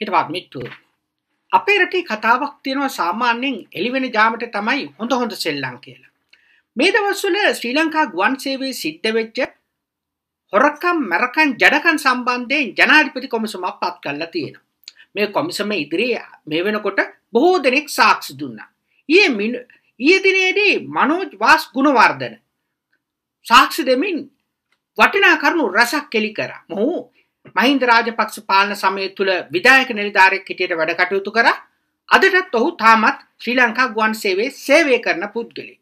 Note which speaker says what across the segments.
Speaker 1: හිටවත් මිට්ටුව. අපේ රටේ කතාවක් තියෙනවා සාමාන්‍යයෙන් එළිවෙන ජාමට තමයි හොඳ හොඳ සෙල්ලං කියලා. මේ දවස්වල ශ්‍රී ලංකා ගුවන් සේවයේ සිද්ධ වෙච්ච හොරකම් මැරකම් ජඩකම් සම්බන්ධයෙන් ජනාධිපති කොමිසමක් පත් කරලා තියෙනවා. මේ කොමිසම ඉදිරියේ මේ වෙනකොට බොහෝ දෙනෙක් සාක්ෂි දුන්නා. ඊයේ මින ඊයේ දිනේදී මනෝජ් වාස් ගුණවර්ධන සාක්ෂි දෙමින් වටිනා කරුණු රසක් කෙලි කරා. මොහු මහින්ද රාජපක්ෂ පාලන සමය තුළ විදායක නිලධාරයෙක් හිටියට වැඩ කටයුතු කර අදටත් ඔහු තාමත් ශ්‍රී ලංකා ගුවන් සේවේ සේවය කරන පුද්ගලෙක්.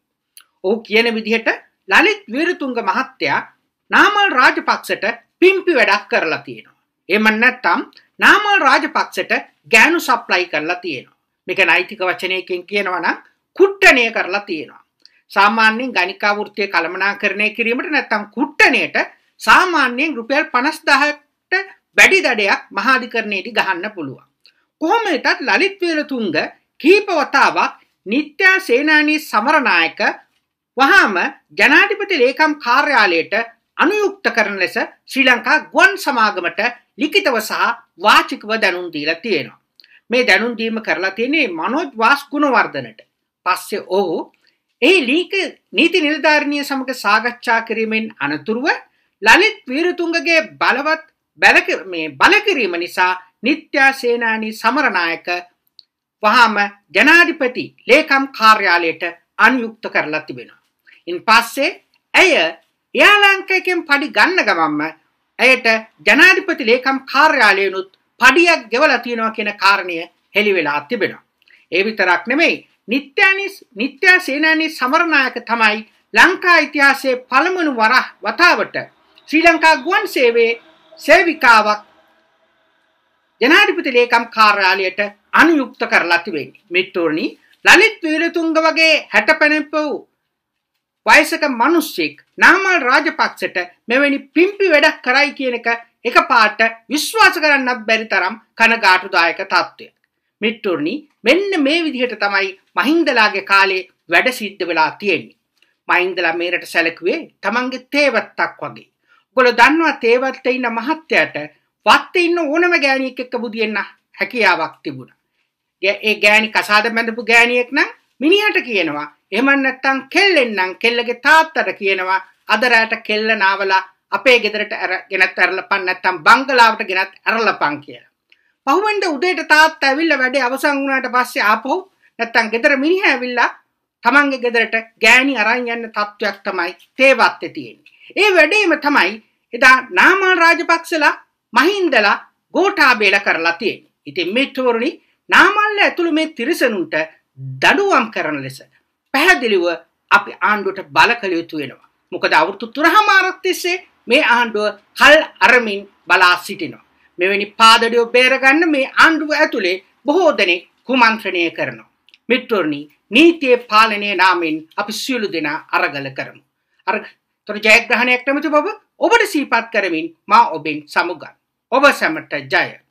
Speaker 1: ඔහු කියන විදිහට ලලිත් වීරතුංග මහත්තයා නාමල් රාජපක්ෂට පිම්පි වැඩක් කරලා තියෙනවා. එහෙම නැත්නම් නාමල් රාජපක්ෂට ගෑනු සප්ලයි කරලා තියෙනවා. මේක නෛතික වචනයකින් කියනවා නම් කුට්ටණය කරලා තියෙනවා. සාමාන්‍යයෙන් ගණිකා වෘත්තිය කළමනාකරණය කිරීමට නැත්නම් කුට්ටණයට සාමාන්‍යයෙන් රුපියල් 50000ක් වැඩි දඩයක් මහාධිකරණයේදී ගහන්න පුළුවන්. කොහොම වෙතත් ලලිත් වේරතුංග කීප වතාවක් නිත්‍යා සේනානී සමරනායක වහාම ජනාධිපති ලේකම් කාර්යාලයට අනුයුක්ත කරන ලෙස ශ්‍රී ලංකා ගුවන් සමාගමට ලිඛිතව සහ වාචිකව දැනුම් දීලා තියෙනවා. මේ දැනුම් දීම කරලා තියෙන්නේ මනෝජ් වාස් ගුණවර්ධනට. පස්සේ ඔහු ඒ ලීක නීති නිලධාරිනිය සමග සාකච්ඡා කිරීමෙන් අනතුරුව ලලිත් වීරතුංගගේ බලවත් මේ බලකිරීම නිසා නිත්‍යා සේනානි සමරනායක වහාම ජනාධිපති ලේකම් කාර්යාලයට අන්යුක්ත කරලා තිබෙනවා. ඉන් පස්සේ ඇය යාලංකයකෙන් පඩි ගන්න ගමම්ම ඇයට ජනාධිපති ලේකම් කාර්යාලයනුත් පඩියක් ගෙවලා තියෙනවා කියන කාරණය හෙළි වෙලා තිබෙනවා. ඒ විතරක් නෙමෙයි නිත්‍යානිස් නිත්‍යා සේනානි සමරනායක තමයි ලංකා ඉතිහාසයේ පළමුණු වරහ වතාවට ශ්‍රී ලංකා ගුවන් සේවයේ සේවිකාවක් ජනාධිපති ලේකම් කාර්යාලයට අනුයුක්ත කරලා තිබෙන්නේ. මිත්‍රෝනි ලලිත් වීරතුංග වගේ හැට පැනෙපව් වයසක මිනිස්සෙක් නාමල් රාජපක්ෂට මෙවැනි පිම්පි වැඩක් කරයි කියන එක එකපාරට විශ්වාස කරන්නත් බැරි තරම් කනගාටුදායක තත්ත්වයක්. මිත්‍රෝනි මෙන්න මේ විදිහට තමයි මහින්දලාගේ කාලේ වැඩ සිද්ධ වෙලා තියෙන්නේ. මහින්දලා මේරට සැලකුවේ තමන්ගේ තේවත්තක් වගේ. ගොල දන්නවා තේවත්ත ඉන්න මහත්තයට වත්ත ඉන්න ඕනම ගෑනියෙක් එක්ක බුදියෙන්න හැකියාවක් තිබුණා. ඒ ගෑණි කසාද බැඳපු ගෑණියෙක් නම් මිනිහට කියනවා එහෙම නැත්නම් කෙල්ලෙන්නම් කෙල්ලගේ තාත්තට කියනවා අද රැට කෙල්ල නාවලා අපේ ගෙදරට ගෙනත් ඇරලපන් නැත්නම් බංගලාවට ගෙනත් ඇරලපන් කියලා. පහුවෙන්ද උදේට තාත්තා ඇවිල්ලා වැඩේ අවසන් වුණාට පස්සේ ආපහු නැත්නම් ගෙදර මිනිහා ඇවිල්ලා තමන්ගේ ගෙදරට ගෑණි අරන් යන්න තත්වයක් තමයි තේවත්තේ තියෙන්නේ. ඒ වැඩේම තමයි එදා නාමල් රාජපක්ෂලා මහින්දලා ගෝඨාභයලා කරලා තියෙන්නේ. ඉතින් මිත්‍රවරුනි නාමල්ල ඇතුළු මේ තිරිසනුන්ට දඩුවම් කරන ලෙස පැහැදිලිව අපි ආණ්ඩුවට බල කළ යුතු වෙනවා. මොකද අවුරුදු 3මාරක් තිස්සේ මේ ආණ්ඩුව කල් අරමින් බලා සිටිනවා. මෙවැනි පාදඩියෝ බේරගන්න මේ ආණ්ඩුව ඇතුලේ බොහෝ දෙනෙක් කුමන්ත්‍රණය කරනවා. මිත්‍රවරුනි නීතියේ පාලනයේ නාමයෙන් අපි සියලු දෙනා අරගල කරමු. අර තොර ජයග්‍රහණයක් නැමති බව ඔබට සීපත් කරමින් මා ඔබෙන් සමුගන්. ඔබ සැමට ජය!